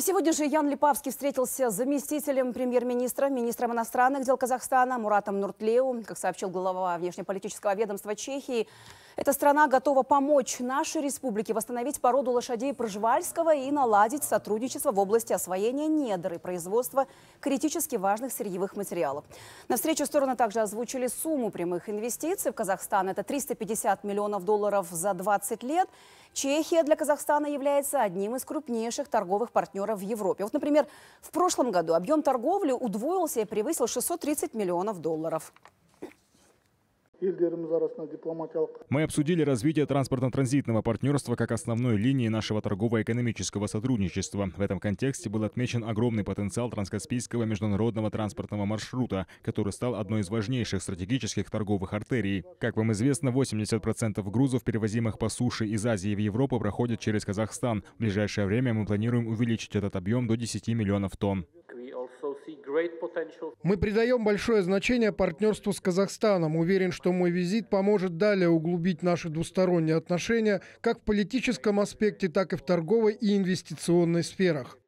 И сегодня же Ян Липавский встретился с заместителем премьер-министра, министром иностранных дел Казахстана Муратом Нуртлеу. Как сообщил глава внешнеполитического ведомства Чехии, эта страна готова помочь нашей республике восстановить породу лошадей Пржвальского и наладить сотрудничество в области освоения недр и производства критически важных сырьевых материалов. На встречу стороны также озвучили сумму прямых инвестиций в Казахстан. Это 350 миллионов долларов за 20 лет Чехия для Казахстана является одним из крупнейших торговых партнеров в Европе. Вот, например, в прошлом году объем торговли удвоился и превысил 630 миллионов долларов. Мы обсудили развитие транспортно-транзитного партнерства как основной линии нашего торгово-экономического сотрудничества. В этом контексте был отмечен огромный потенциал транскаспийского международного транспортного маршрута, который стал одной из важнейших стратегических торговых артерий. Как вам известно, 80% грузов, перевозимых по суше из Азии в Европу, проходят через Казахстан. В ближайшее время мы планируем увеличить этот объем до 10 миллионов тонн. Мы придаем большое значение партнерству с Казахстаном. Уверен, что мой визит поможет далее углубить наши двусторонние отношения как в политическом аспекте, так и в торговой и инвестиционной сферах.